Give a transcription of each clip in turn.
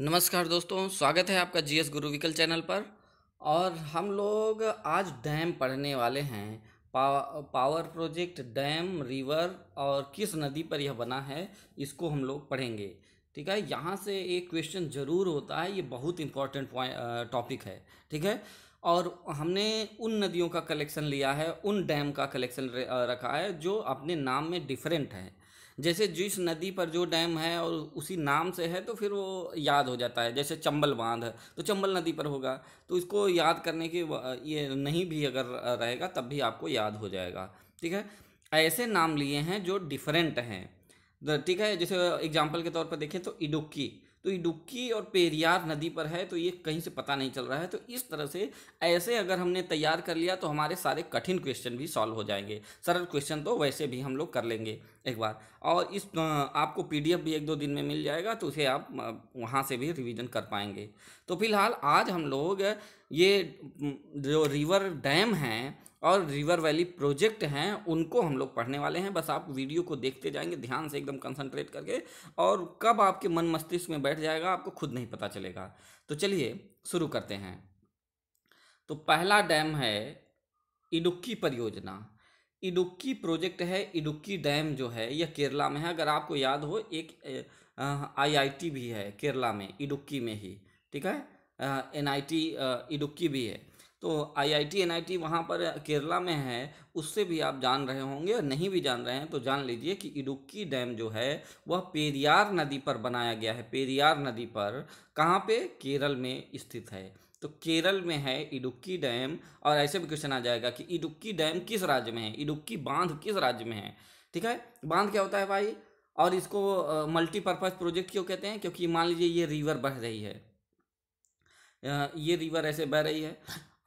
नमस्कार दोस्तों स्वागत है आपका जीएस गुरु विकल चैनल पर और हम लोग आज डैम पढ़ने वाले हैं पा पावर प्रोजेक्ट डैम रिवर और किस नदी पर यह बना है इसको हम लोग पढ़ेंगे ठीक है यहाँ से एक क्वेश्चन ज़रूर होता है ये बहुत इम्पॉर्टेंट टॉपिक है ठीक है और हमने उन नदियों का कलेक्शन लिया है उन डैम का कलेक्शन रखा है जो अपने नाम में डिफरेंट है जैसे जिस नदी पर जो डैम है और उसी नाम से है तो फिर वो याद हो जाता है जैसे चंबल बांध तो चंबल नदी पर होगा तो इसको याद करने की ये नहीं भी अगर रहेगा तब भी आपको याद हो जाएगा ठीक है ऐसे नाम लिए हैं जो डिफरेंट हैं ठीक है जैसे एग्जाम्पल के तौर पर देखें तो इडुक्की तो इडुक्की और पेरियार नदी पर है तो ये कहीं से पता नहीं चल रहा है तो इस तरह से ऐसे अगर हमने तैयार कर लिया तो हमारे सारे कठिन क्वेश्चन भी सॉल्व हो जाएंगे सरल क्वेश्चन तो वैसे भी हम लोग कर लेंगे एक बार और इस आपको पी भी एक दो दिन में मिल जाएगा तो उसे आप वहाँ से भी रिविज़न कर पाएंगे तो फिलहाल आज हम लोग ये जो रिवर डैम हैं और रिवर वैली प्रोजेक्ट हैं उनको हम लोग पढ़ने वाले हैं बस आप वीडियो को देखते जाएंगे ध्यान से एकदम कंसंट्रेट करके और कब आपके मन मस्तिष्क में बैठ जाएगा आपको खुद नहीं पता चलेगा तो चलिए शुरू करते हैं तो पहला डैम है इडुक्की परियोजना इडुक्की प्रोजेक्ट है इडुक्की डैम जो है यह केरला में है अगर आपको याद हो एक आईआईटी भी है केरला में इडुक्की में ही ठीक है एनआईटी इडुक्की भी है तो आईआईटी एनआईटी वहाँ पर केरला में है उससे भी आप जान रहे होंगे और नहीं भी जान रहे हैं तो जान लीजिए कि इडुक्की डैम जो है वह पेरियार नदी पर बनाया गया है पेरियार नदी पर कहाँ पे केरल में स्थित है तो केरल में है इडुक्की डैम और ऐसे भी क्वेश्चन आ जाएगा कि इडुक्की डैम किस राज्य में है इडुक्की बांध किस राज्य में है ठीक है बांध क्या होता है भाई और इसको मल्टीपर्पज़ प्रोजेक्ट क्यों कहते हैं क्योंकि मान लीजिए ये रिवर बह रही है ये रिवर ऐसे बह रही है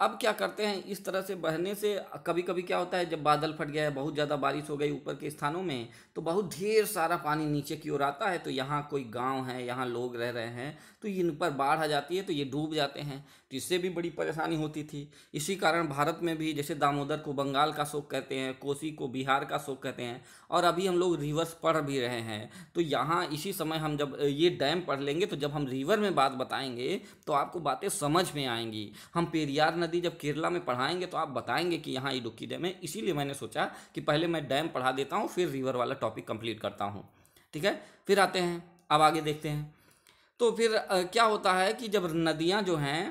अब क्या करते हैं इस तरह से बहने से कभी कभी क्या होता है जब बादल फट गया है बहुत ज़्यादा बारिश हो गई ऊपर के स्थानों में तो बहुत ढेर सारा पानी नीचे की ओर आता है तो यहाँ कोई गांव है यहाँ लोग रह रहे हैं तो इन पर बाढ़ आ जाती है तो ये डूब जाते हैं तो इससे भी बड़ी परेशानी होती थी इसी कारण भारत में भी जैसे दामोदर को बंगाल का शोक कहते हैं कोसी को बिहार का शोक कहते हैं और अभी हम लोग रिवर्स पढ़ भी रहे हैं तो यहाँ इसी समय हम जब ये डैम पढ़ लेंगे तो जब हम रिवर में बात बताएंगे तो आपको बातें समझ में आएंगी हम पेरियार नदी जब केरला में पढ़ाएंगे तो आप बताएंगे कि यहाँ इडुक्की डैम है इसीलिए मैंने सोचा कि पहले मैं डैम पढ़ा देता हूँ फिर रिवर वाला टॉपिक कंप्लीट करता हूँ ठीक है फिर आते हैं अब आगे देखते हैं तो फिर क्या होता है कि जब नदियाँ जो हैं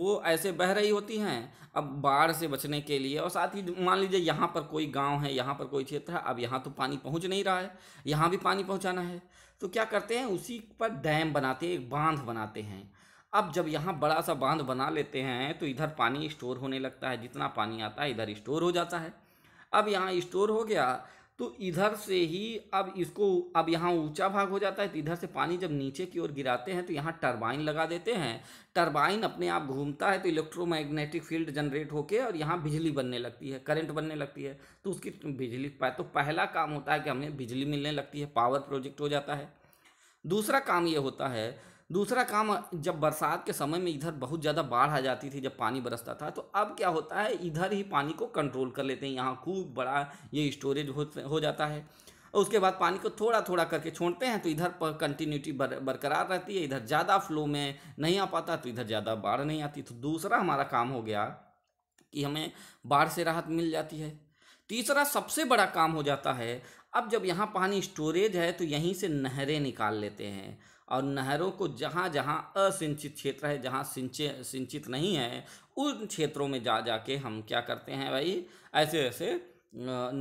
वो ऐसे बह रही होती हैं अब बाढ़ से बचने के लिए और साथ ही मान लीजिए यहाँ पर कोई गांव है यहाँ पर कोई क्षेत्र है अब यहाँ तो पानी पहुँच नहीं रहा है यहाँ भी पानी पहुँचाना है तो क्या करते हैं उसी पर डैम बनाते हैं एक बांध बनाते हैं अब जब यहाँ बड़ा सा बांध बना लेते हैं तो इधर पानी स्टोर होने लगता है जितना पानी आता है इधर स्टोर हो जाता है अब यहाँ स्टोर हो गया तो इधर से ही अब इसको अब यहाँ ऊंचा भाग हो जाता है तो इधर से पानी जब नीचे की ओर गिराते हैं तो यहाँ टरबाइन लगा देते हैं टरबाइन अपने आप घूमता है तो इलेक्ट्रोमैग्नेटिक फील्ड जनरेट होके और यहाँ बिजली बनने लगती है करंट बनने लगती है तो उसकी बिजली तो पहला काम होता है कि हमें बिजली मिलने लगती है पावर प्रोजेक्ट हो जाता है दूसरा काम ये होता है दूसरा काम जब बरसात के समय में इधर बहुत ज़्यादा बाढ़ आ जाती थी जब पानी बरसता था तो अब क्या होता है इधर ही पानी को कंट्रोल कर लेते हैं यहाँ खूब बड़ा ये स्टोरेज हो, हो जाता है और उसके बाद पानी को थोड़ा थोड़ा करके छोड़ते हैं तो इधर पर कंटिन्यूटी बर, बरकरार रहती है इधर ज़्यादा फ्लो में नहीं आ पाता तो इधर ज़्यादा बाढ़ नहीं आती तो दूसरा हमारा काम हो गया कि हमें बाढ़ से राहत मिल जाती है तीसरा सबसे बड़ा काम हो जाता है अब जब यहाँ पानी स्टोरेज है तो यहीं से नहरें निकाल लेते हैं और नहरों को जहाँ जहाँ असिंचित क्षेत्र है जहाँ सिंचे सिंचित नहीं है उन क्षेत्रों में जा जा के हम क्या करते हैं भाई ऐसे ऐसे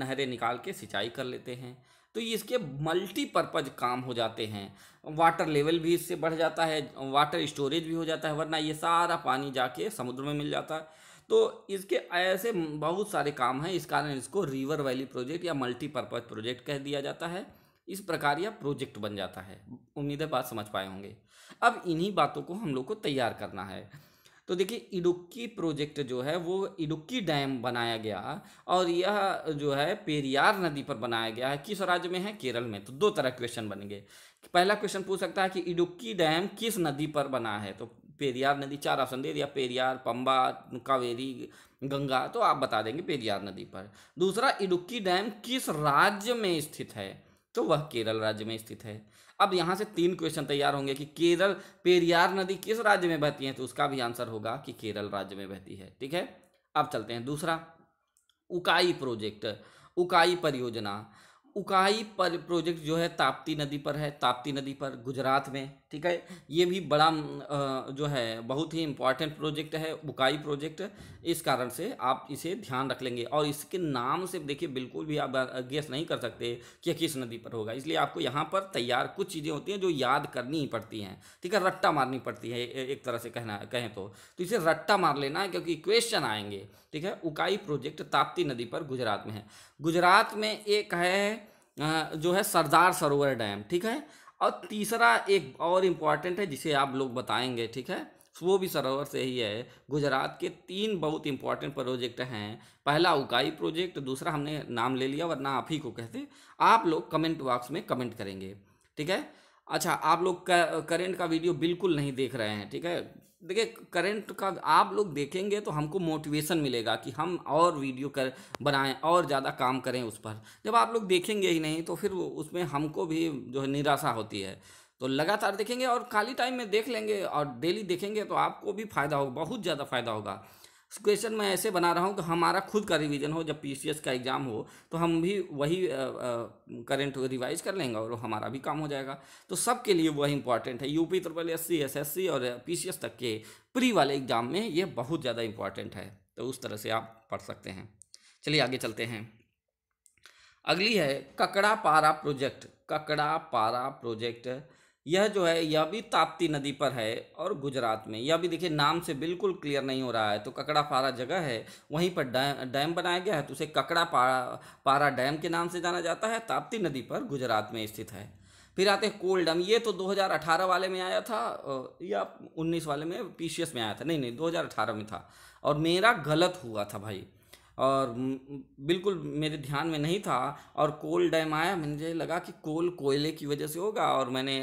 नहरें निकाल के सिंचाई कर लेते हैं तो इसके मल्टीपर्पज़ काम हो जाते हैं वाटर लेवल भी इससे बढ़ जाता है वाटर स्टोरेज भी हो जाता है वरना ये सारा पानी जाके समुद्र में मिल जाता है तो इसके ऐसे बहुत सारे काम हैं इस कारण इसको रिवर वैली प्रोजेक्ट या मल्टीपर्पज़ प्रोजेक्ट कह दिया जाता है इस प्रकार यह प्रोजेक्ट बन जाता है उम्मीद है बात समझ पाए होंगे अब इन्हीं बातों को हम लोग को तैयार करना है तो देखिए इडुक्की प्रोजेक्ट जो है वो इडुक्की डैम बनाया गया और यह जो है पेरियार नदी पर बनाया गया है किस राज्य में है केरल में तो दो तरह क्वेश्चन बनेंगे पहला क्वेश्चन पूछ सकता है कि इडुक्की डैम किस नदी पर बना है तो पेरियार नदी चार ऑप्शन दे दिया पेरियार पंबा कावेरी गंगा तो आप बता देंगे पेरियार नदी पर दूसरा इडुक्की डैम किस राज्य में स्थित है तो वह केरल राज्य में स्थित है अब यहाँ से तीन क्वेश्चन तैयार होंगे कि केरल पेरियार नदी किस राज्य में बहती है तो उसका भी आंसर होगा कि केरल राज्य में बहती है ठीक है अब चलते हैं दूसरा उकाई प्रोजेक्ट उकाई परियोजना उकाई पर प्रोजेक्ट जो है ताप्ती नदी पर है ताप्ती नदी पर गुजरात में ठीक है ये भी बड़ा जो है बहुत ही इम्पॉर्टेंट प्रोजेक्ट है उकाई प्रोजेक्ट इस कारण से आप इसे ध्यान रख लेंगे और इसके नाम से देखिए बिल्कुल भी आप गेस नहीं कर सकते कि किस नदी पर होगा इसलिए आपको यहाँ पर तैयार कुछ चीज़ें होती हैं जो याद करनी ही पड़ती हैं ठीक है रट्टा मारनी पड़ती है एक तरह से कहना कहें तो, तो इसे रट्टा मार लेना है क्योंकि क्वेश्चन आएंगे ठीक है उकाई प्रोजेक्ट ताप्ती नदी पर गुजरात में है गुजरात में एक है जो है सरदार सरोवर डैम ठीक है और तीसरा एक और इम्पॉर्टेंट है जिसे आप लोग बताएंगे ठीक है वो भी सरोवर से ही है गुजरात के तीन बहुत इंपॉर्टेंट प्रोजेक्ट हैं पहला उकाई प्रोजेक्ट दूसरा हमने नाम ले लिया वरना आप ही को कहते आप लोग कमेंट बॉक्स में कमेंट करेंगे ठीक है अच्छा आप लोग करेंट का वीडियो बिल्कुल नहीं देख रहे हैं ठीक है देखिए करंट का आप लोग देखेंगे तो हमको मोटिवेशन मिलेगा कि हम और वीडियो कर बनाएं और ज़्यादा काम करें उस पर जब आप लोग देखेंगे ही नहीं तो फिर उसमें हमको भी जो है निराशा होती है तो लगातार देखेंगे और खाली टाइम में देख लेंगे और डेली देखेंगे तो आपको भी फ़ायदा होगा बहुत ज़्यादा फ़ायदा होगा क्वेश्चन मैं ऐसे बना रहा हूँ कि हमारा खुद का रिवीजन हो जब पी का एग्ज़ाम हो तो हम भी वही करंट रिवाइज कर लेंगे और हमारा भी काम हो जाएगा तो सबके लिए वही इंपॉर्टेंट है UP triple S C S S C और पी तक के प्री वाले एग्ज़ाम में ये बहुत ज़्यादा इंपॉर्टेंट है तो उस तरह से आप पढ़ सकते हैं चलिए आगे चलते हैं अगली है ककड़ा पारा प्रोजेक्ट ककड़ा पारा प्रोजेक्ट यह जो है यह भी ताप्ती नदी पर है और गुजरात में यह भी देखिए नाम से बिल्कुल क्लियर नहीं हो रहा है तो ककड़ा पारा जगह है वहीं पर डैम डैम बनाया गया है तो उसे ककड़ा पारा पारा डैम के नाम से जाना जाता है ताप्ती नदी पर गुजरात में स्थित है फिर आते हैं कोल डैम ये तो 2018 वाले में आया था या 19 वाले में पीसीएस में आया था नहीं नहीं 2018 में था और मेरा गलत हुआ था भाई और बिल्कुल मेरे ध्यान में नहीं था और कोल डैम आया मुझे लगा कि कोल कोयले की वजह से होगा और मैंने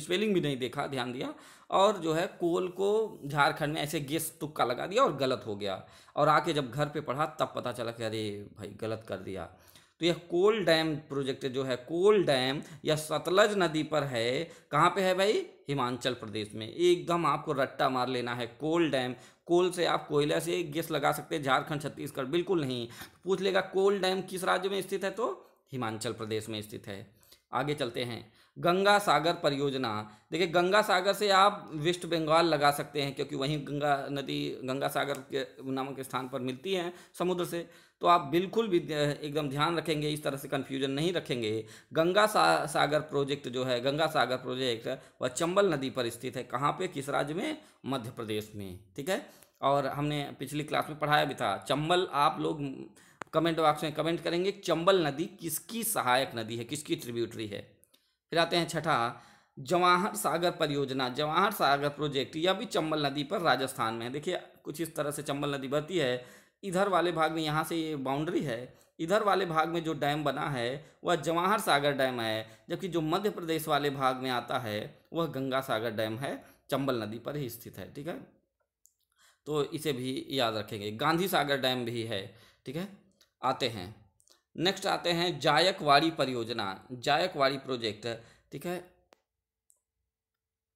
स्पेलिंग भी नहीं देखा ध्यान दिया और जो है कोल को झारखंड में ऐसे गेस तुक्का लगा दिया और गलत हो गया और आके जब घर पे पढ़ा तब पता चला कि अरे भाई गलत कर दिया तो यह कोल डैम प्रोजेक्ट जो है कोल डैम यह सतलज नदी पर है कहाँ पे है भाई हिमाचल प्रदेश में एकदम आपको रट्टा मार लेना है कोल डैम कोल से आप कोयला से गैस लगा सकते हैं झारखंड छत्तीसगढ़ बिल्कुल नहीं पूछ लेगा कोल डैम किस राज्य में स्थित है तो हिमाचल प्रदेश में स्थित है आगे चलते हैं गंगा सागर परियोजना देखिए गंगा सागर से आप वेस्ट बंगाल लगा सकते हैं क्योंकि वहीं गंगा नदी गंगा सागर के नामक स्थान पर मिलती है समुद्र से तो आप बिल्कुल भी एकदम ध्यान रखेंगे इस तरह से कन्फ्यूजन नहीं रखेंगे गंगा सा, सागर प्रोजेक्ट जो है गंगा सागर प्रोजेक्ट वह चंबल नदी पर स्थित है कहाँ पे किस राज्य में मध्य प्रदेश में ठीक है और हमने पिछली क्लास में पढ़ाया भी था चंबल आप लोग कमेंट बॉक्स में कमेंट करेंगे चंबल नदी किसकी सहायक नदी है किसकी ट्रिब्यूटरी है फिर आते हैं छठा जवाहर सागर परियोजना जवाहर सागर प्रोजेक्ट यह भी चंबल नदी पर राजस्थान में है देखिए कुछ इस तरह से चंबल नदी बहती है इधर वाले भाग में यहाँ से ये बाउंड्री है इधर वाले भाग में जो डैम बना है वह जवाहर सागर डैम है जबकि जो मध्य प्रदेश वाले भाग में आता है वह गंगा सागर डैम है चंबल नदी पर ही स्थित है ठीक है तो इसे भी याद रखेंगे गांधी सागर डैम भी है ठीक है आते हैं नेक्स्ट आते हैं जायकवाड़ी परियोजना जायकवाड़ी प्रोजेक्ट ठीक है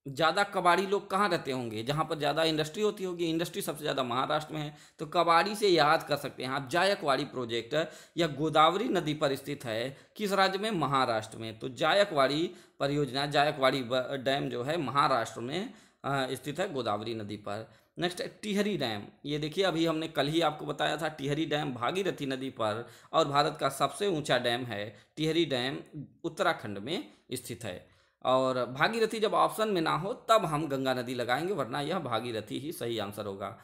ज़्यादा कबाड़ी लोग कहाँ रहते होंगे जहाँ पर ज़्यादा इंडस्ट्री होती होगी इंडस्ट्री सबसे ज़्यादा महाराष्ट्र में है तो कबाड़ी से याद कर सकते हैं आप जायकवाड़ी प्रोजेक्ट या गोदावरी नदी पर स्थित है किस राज्य में महाराष्ट्र में तो जायकवाड़ी परियोजना जायकवाड़ी डैम जो है महाराष्ट्र में स्थित है गोदावरी नदी पर नेक्स्ट है टिहरी डैम ये देखिए अभी हमने कल ही आपको बताया था टिहरी डैम भागीरथी नदी पर और भारत का सबसे ऊंचा डैम है टिहरी डैम उत्तराखंड में स्थित है और भागीरथी जब ऑप्शन में ना हो तब हम गंगा नदी लगाएंगे वरना यह भागीरथी ही सही आंसर होगा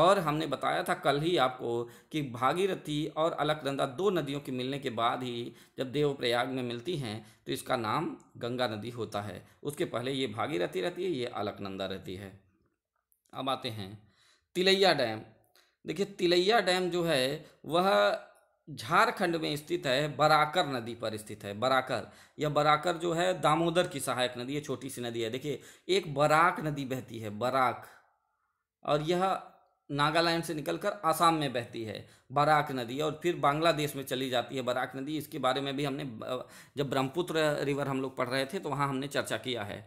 और हमने बताया था कल ही आपको कि भागीरथी और अलकनंदा दो नदियों के मिलने के बाद ही जब देवप्रयाग में मिलती हैं तो इसका नाम गंगा नदी होता है उसके पहले ये भागीरथी रहती है ये अलकनंदा रहती है अब आते हैं तिलैया डैम देखिए तिलैया डैम जो है वह झारखंड में स्थित है बराकर नदी पर स्थित है बराकर यह बराकर जो है दामोदर की सहायक नदी है छोटी सी नदी है देखिए एक बराक नदी बहती है बराक और यह नागालैंड से निकलकर आसाम में बहती है बराक नदी और फिर बांग्लादेश में चली जाती है बराक नदी इसके बारे में भी हमने जब ब्रह्मपुत्र रिवर हम लोग पढ़ रहे थे तो वहाँ हमने चर्चा किया है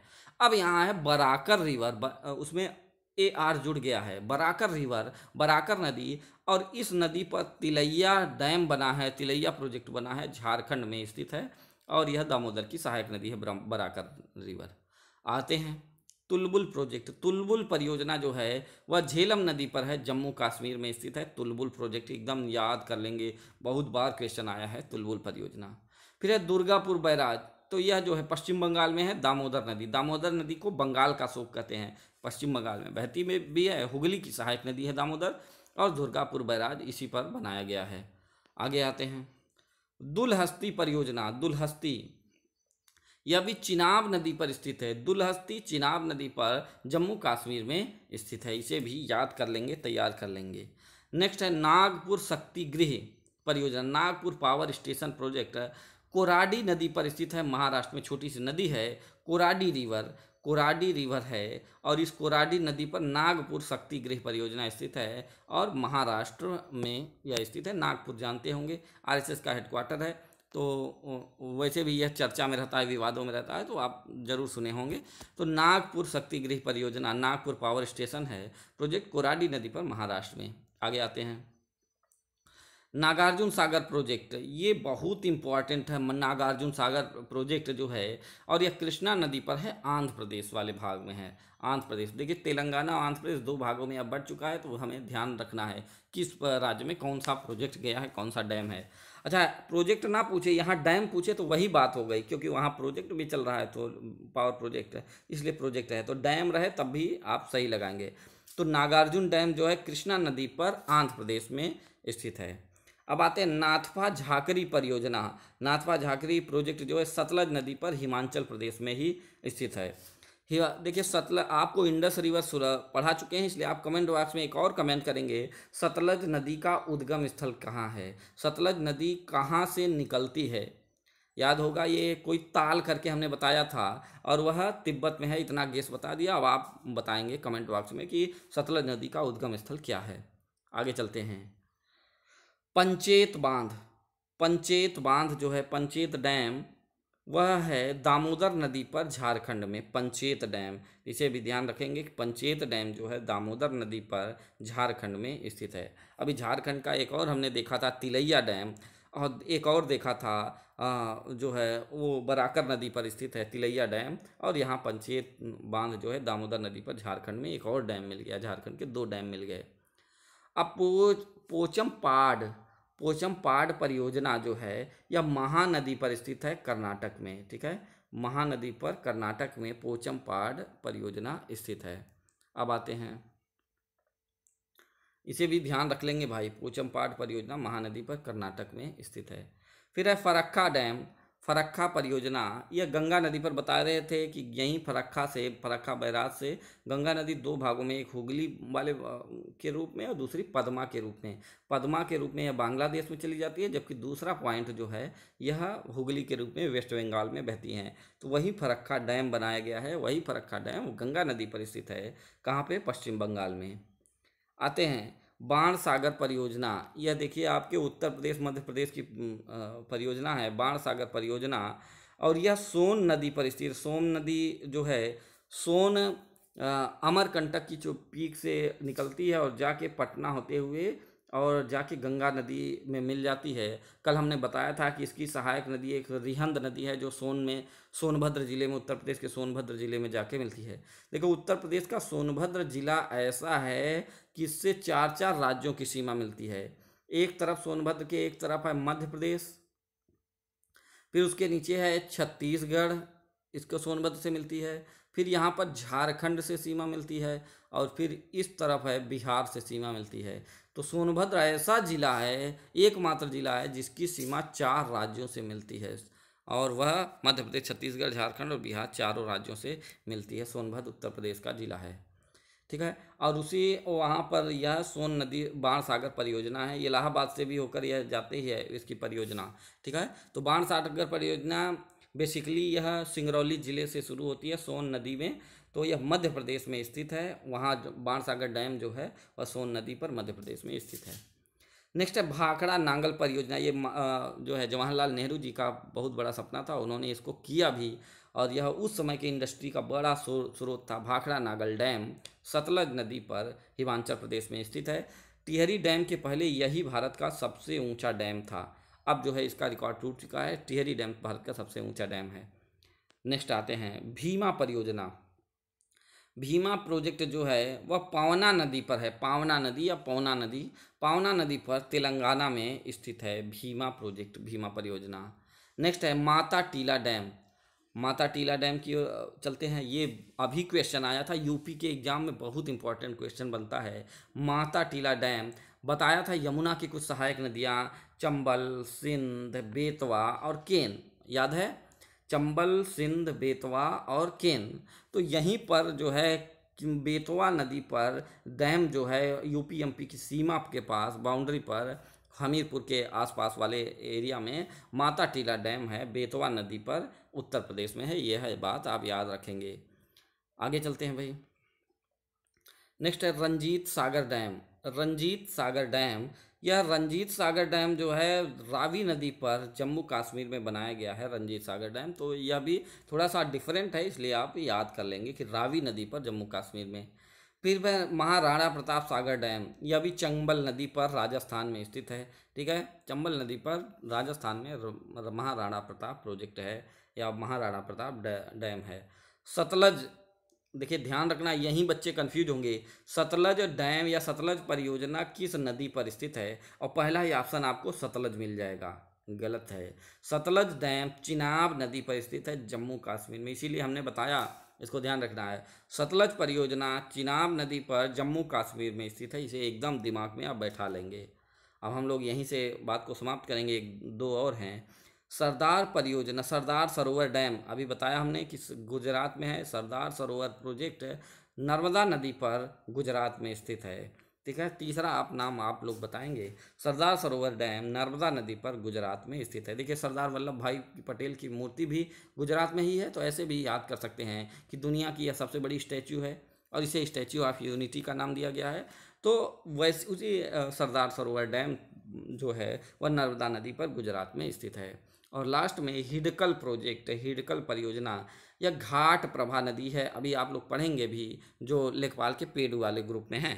अब यहाँ है बराकर रिवर उसमें ए आर जुड़ गया है बराकर रिवर बराकर नदी और इस नदी पर तिलैया डैम बना है तिलैया प्रोजेक्ट बना है झारखंड में स्थित है और यह दामोदर की सहायक नदी है बराकर रिवर आते हैं तुलबुल प्रोजेक्ट तुलबुल परियोजना जो है वह झेलम नदी पर है जम्मू कश्मीर में स्थित है तुलबुल प्रोजेक्ट एकदम याद कर लेंगे बहुत बार क्वेश्चन आया है तुलबुल परियोजना फिर है दुर्गापुर बैराज तो यह जो है पश्चिम बंगाल में है दामोदर नदी दामोदर नदी को बंगाल का सोख कहते हैं पश्चिम बंगाल में बहती में भी है हुगली की सहायक नदी है दामोदर और दुर्गापुर बैराज इसी पर बनाया गया है आगे आते हैं दुलहस्ती परियोजना दुलहस्ती यह भी चिनाब नदी पर स्थित है दुलहस्ती चिनाब नदी पर जम्मू कश्मीर में स्थित है इसे भी याद कर लेंगे तैयार कर लेंगे नेक्स्ट है नागपुर शक्ति गृह परियोजना Nagpur power station project Koradi नदी पर स्थित है महाराष्ट्र में छोटी सी नदी है कोराडी रिवर कोराडी रिवर है और इस कोराडी नदी पर नागपुर शक्ति गृह परियोजना स्थित है और महाराष्ट्र में यह स्थित है नागपुर जानते होंगे आरएसएस का हेडक्वार्टर है तो वैसे भी यह चर्चा में रहता है विवादों में रहता है तो आप जरूर सुने होंगे तो नागपुर शक्ति गृह परियोजना नागपुर पावर स्टेशन है प्रोजेक्ट कोराडी नदी पर महाराष्ट्र में आगे आते हैं नागार्जुन सागर प्रोजेक्ट ये बहुत इंपॉर्टेंट है नागार्जुन सागर प्रोजेक्ट जो है और यह कृष्णा नदी पर है आंध्र प्रदेश वाले भाग में है आंध्र प्रदेश देखिए तेलंगाना और आंध्र प्रदेश दो भागों में अब बढ़ चुका है तो हमें ध्यान रखना है किस राज्य में कौन सा प्रोजेक्ट गया है कौन सा डैम है अच्छा प्रोजेक्ट ना पूछे यहाँ डैम पूछे तो वही बात हो गई क्योंकि वहाँ प्रोजेक्ट भी चल रहा है तो पावर प्रोजेक्ट इसलिए प्रोजेक्ट है तो डैम रहे तब भी आप सही लगाएंगे तो नागार्जुन डैम जो है कृष्णा नदी पर आंध्र प्रदेश में स्थित है अब आते हैं नाथवा झाकरी परियोजना नाथवा झाकरी प्रोजेक्ट जो है सतलज नदी पर हिमाचल प्रदेश में ही स्थित है देखिए सतलज आपको इंडस रिवर पढ़ा चुके हैं इसलिए आप कमेंट बॉक्स में एक और कमेंट करेंगे सतलज नदी का उद्गम स्थल कहाँ है सतलज नदी कहाँ से निकलती है याद होगा ये कोई ताल करके हमने बताया था और वह तिब्बत में है इतना गेस बता दिया अब आप बताएंगे कमेंट बॉक्स में कि सतलज नदी का उद्गम स्थल क्या है आगे चलते हैं पंचेत बांध पंचेत बांध जो है पंचेत डैम वह है दामोदर नदी पर झारखंड में पंचेत डैम इसे भी ध्यान रखेंगे कि पंचेत डैम जो है दामोदर नदी पर झारखंड में स्थित है अभी झारखंड का एक और हमने देखा था तिलैया डैम और एक और देखा था जो है वो बराकर नदी पर स्थित है तिलैया डैम और यहाँ पंचेत बांध जो है दामोदर नदी पर झारखंड में एक और डैम मिल गया झारखंड के दो डैम मिल गए अब पोचम पाड पोचम पाड परियोजना जो है यह महानदी पर स्थित है कर्नाटक में ठीक है महानदी पर कर्नाटक में पोचम पाड परियोजना स्थित है अब आते हैं इसे भी ध्यान रख लेंगे भाई पोचम पाड परियोजना महानदी पर कर्नाटक में स्थित है फिर है फरक्का डैम फरक्खा परियोजना यह गंगा नदी पर बता रहे थे कि यहीं फरक्खा से फरक्खा बैराज से गंगा नदी दो भागों में एक हुगली वाले के रूप में और दूसरी पद्मा के रूप में पद्मा के रूप में यह बांग्लादेश में चली जाती है जबकि दूसरा पॉइंट जो है यह हुगली के रूप में वेस्ट बंगाल में बहती हैं तो वही फरक्खा डैम बनाया गया है वही फरक्खा डैम गंगा नदी पर स्थित है कहाँ पर पश्चिम बंगाल में आते हैं बाण सागर परियोजना यह देखिए आपके उत्तर प्रदेश मध्य प्रदेश की परियोजना है बाण सागर परियोजना और यह सोन नदी पर स्थित सोन नदी जो है सोन अमरकंटक की जो पीक से निकलती है और जाके पटना होते हुए और जाके गंगा नदी में मिल जाती है कल हमने बताया था कि इसकी सहायक नदी एक रिहंद नदी है जो सोन में सोनभद्र ज़िले में उत्तर प्रदेश के सोनभद्र ज़िले में जाके मिलती है देखो उत्तर प्रदेश का सोनभद्र ज़िला ऐसा है कि इससे चार चार राज्यों की सीमा मिलती है एक तरफ सोनभद्र के एक तरफ है मध्य प्रदेश फिर उसके नीचे है छत्तीसगढ़ इसको सोनभद्र से मिलती है फिर यहाँ पर झारखंड से सीमा मिलती है और फिर इस तरफ है बिहार से सीमा मिलती है तो सोनभद्र ऐसा जिला है एकमात्र जिला है जिसकी सीमा चार राज्यों से मिलती है और वह मध्य प्रदेश छत्तीसगढ़ झारखंड और बिहार चारों राज्यों से मिलती है सोनभद्र उत्तर प्रदेश का जिला है ठीक है और उसी वहाँ पर यह सोन नदी बाण सागर परियोजना है इलाहाबाद से भी होकर यह जाती है इसकी परियोजना ठीक है तो बाण सागर परियोजना बेसिकली यह सिंगरौली ज़िले से शुरू होती है सोन नदी में तो यह मध्य प्रदेश में स्थित है वहाँ बाणसागर डैम जो है वह सोन नदी पर मध्य प्रदेश में स्थित है नेक्स्ट है भाखड़ा नांगल परियोजना ये जो है जवाहरलाल नेहरू जी का बहुत बड़ा सपना था उन्होंने इसको किया भी और यह उस समय की इंडस्ट्री का बड़ा स्रोत था भाखड़ा नागल डैम सतलज नदी पर हिमाचल प्रदेश में स्थित है टिहरी डैम के पहले यही भारत का सबसे ऊंचा डैम था अब जो है इसका रिकॉर्ड टूट चुका है टिहरी डैम भारत का सबसे ऊंचा डैम है नेक्स्ट आते हैं भीमा परियोजना भीमा प्रोजेक्ट जो है वह पावना नदी पर है पावना नदी या पौना नदी पावना नदी पर तेलंगाना में स्थित है भीमा प्रोजेक्ट भीमा परियोजना नेक्स्ट है माता टीला डैम माता टीला डैम की चलते हैं ये अभी क्वेश्चन आया था यूपी के एग्जाम में बहुत इंपॉर्टेंट क्वेश्चन बनता है माता टीला डैम बताया था यमुना की कुछ सहायक नदियाँ चंबल सिंध बेतवा और केन याद है चंबल सिंध बेतवा और केन तो यहीं पर जो है बेतवा नदी पर डैम जो है यूपीएमपी की सीमा के पास बाउंड्री पर हमीरपुर के आसपास वाले एरिया में माता टीला डैम है बेतवा नदी पर उत्तर प्रदेश में है यह है बात आप याद रखेंगे आगे चलते हैं भाई नेक्स्ट है रंजीत सागर डैम रंजीत सागर डैम यह रंजीत सागर डैम जो है रावी नदी पर जम्मू कश्मीर में बनाया गया है रंजीत सागर डैम तो यह भी थोड़ा सा डिफरेंट है इसलिए आप याद कर लेंगे कि रावी नदी पर जम्मू कश्मीर में फिर वह महाराणा प्रताप सागर डैम यह भी चंबल नदी पर राजस्थान में स्थित है ठीक है चंबल नदी पर राजस्थान में महाराणा प्रताप प्रोजेक्ट है या महाराणा प्रताप डैम है सतलज देखिए ध्यान रखना यहीं बच्चे कन्फ्यूज होंगे सतलज डैम या सतलज परियोजना किस नदी पर स्थित है और पहला ही ऑप्शन आपको सतलज मिल जाएगा गलत है सतलज डैम चिनाब नदी पर स्थित है जम्मू कश्मीर में इसीलिए हमने बताया इसको ध्यान रखना है सतलज परियोजना चिनाब नदी पर जम्मू कश्मीर में स्थित है इसे एकदम दिमाग में आप बैठा लेंगे अब हम लोग यहीं से बात को समाप्त करेंगे एक दो और हैं सरदार परियोजना सरदार सरोवर डैम अभी बताया हमने कि गुजरात में है सरदार सरोवर प्रोजेक्ट नर्मदा नदी पर गुजरात में स्थित है ठीक है तीसरा आप नाम आप लोग बताएंगे सरदार सरोवर डैम नर्मदा नदी पर गुजरात में स्थित है देखिए सरदार वल्लभ भाई पटेल की मूर्ति भी गुजरात में ही है तो ऐसे भी याद कर सकते हैं कि दुनिया की यह सबसे बड़ी स्टैचू है और इसे स्टैचू ऑफ यूनिटी का नाम दिया गया है तो वैसे उसी सरदार सरोवर डैम जो है वह नर्मदा नदी पर गुजरात में स्थित है और लास्ट में हिडकल प्रोजेक्ट हिडकल परियोजना यह घाट प्रभा नदी है अभी आप लोग पढ़ेंगे भी जो लेखपाल के पेड वाले ग्रुप में हैं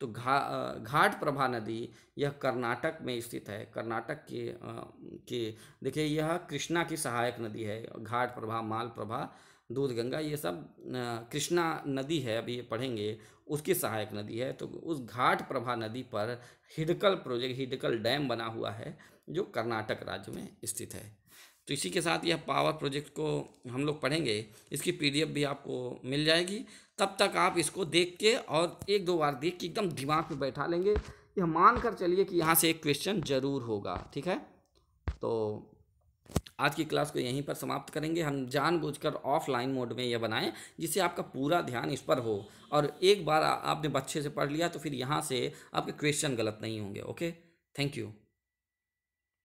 तो घा घाट प्रभा नदी यह कर्नाटक में स्थित है कर्नाटक के के देखिए यह कृष्णा की सहायक नदी है घाट प्रभा माल प्रभा दूध गंगा ये सब कृष्णा नदी है अभी ये पढ़ेंगे उसकी सहायक नदी है तो उस घाट प्रभा नदी पर हिडकल प्रोजेक्ट हिडकल डैम बना हुआ है जो कर्नाटक राज्य में स्थित है तो इसी के साथ यह पावर प्रोजेक्ट को हम लोग पढ़ेंगे इसकी पीडीएफ भी आपको मिल जाएगी तब तक आप इसको देख के और एक दो बार देख के एकदम दिमाग पर बैठा लेंगे यह मान कर चलिए कि यहाँ से एक क्वेश्चन ज़रूर होगा ठीक है तो आज की क्लास को यहीं पर समाप्त करेंगे हम जानबूझकर ऑफलाइन मोड में यह बनाएं जिससे आपका पूरा ध्यान इस पर हो और एक बार आपने बच्चे से पढ़ लिया तो फिर यहाँ से आपके क्वेश्चन गलत नहीं होंगे ओके थैंक यू